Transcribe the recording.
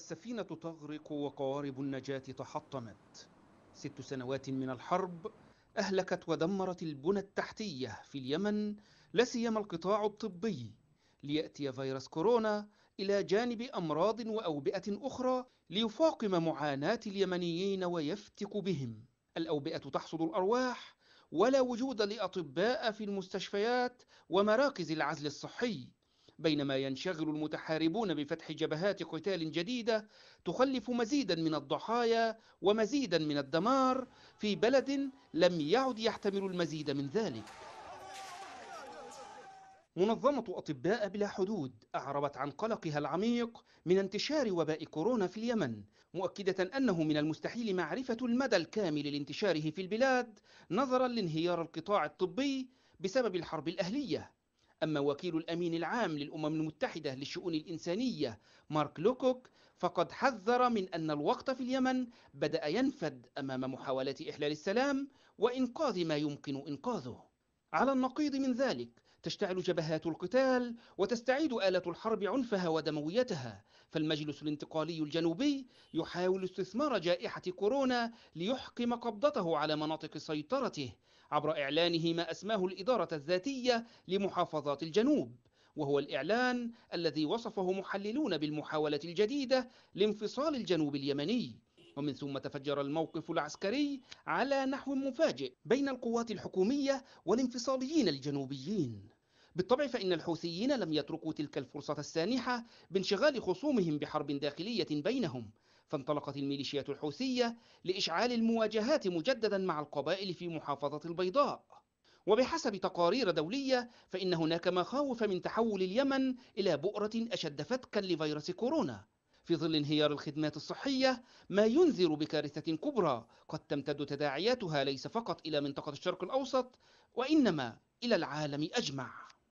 السفينة تغرق وقوارب النجاة تحطمت ست سنوات من الحرب أهلكت ودمرت البنى التحتية في اليمن لسيما القطاع الطبي ليأتي فيروس كورونا إلى جانب أمراض وأوبئة أخرى ليفاقم معاناة اليمنيين ويفتك بهم الأوبئة تحصد الأرواح ولا وجود لأطباء في المستشفيات ومراكز العزل الصحي بينما ينشغل المتحاربون بفتح جبهات قتال جديدة تخلف مزيدا من الضحايا ومزيدا من الدمار في بلد لم يعد يحتمل المزيد من ذلك منظمة أطباء بلا حدود أعربت عن قلقها العميق من انتشار وباء كورونا في اليمن مؤكدة أنه من المستحيل معرفة المدى الكامل لانتشاره في البلاد نظرا لانهيار القطاع الطبي بسبب الحرب الأهلية أما وكيل الأمين العام للأمم المتحدة للشؤون الإنسانية مارك لوكوك فقد حذر من أن الوقت في اليمن بدأ ينفد أمام محاولات إحلال السلام وإنقاذ ما يمكن إنقاذه على النقيض من ذلك تشتعل جبهات القتال وتستعيد آلة الحرب عنفها ودمويتها فالمجلس الانتقالي الجنوبي يحاول استثمار جائحة كورونا ليحكم قبضته على مناطق سيطرته عبر إعلانه ما أسماه الإدارة الذاتية لمحافظات الجنوب وهو الإعلان الذي وصفه محللون بالمحاولة الجديدة لانفصال الجنوب اليمني ومن ثم تفجر الموقف العسكري على نحو مفاجئ بين القوات الحكومية والانفصاليين الجنوبيين بالطبع فإن الحوثيين لم يتركوا تلك الفرصة السانحة بانشغال خصومهم بحرب داخلية بينهم فانطلقت الميليشيات الحوثية لإشعال المواجهات مجددا مع القبائل في محافظة البيضاء وبحسب تقارير دولية فإن هناك مخاوف من تحول اليمن إلى بؤرة أشد فتكا لفيروس كورونا في ظل انهيار الخدمات الصحية ما ينذر بكارثة كبرى قد تمتد تداعياتها ليس فقط إلى منطقة الشرق الأوسط وإنما إلى العالم أجمع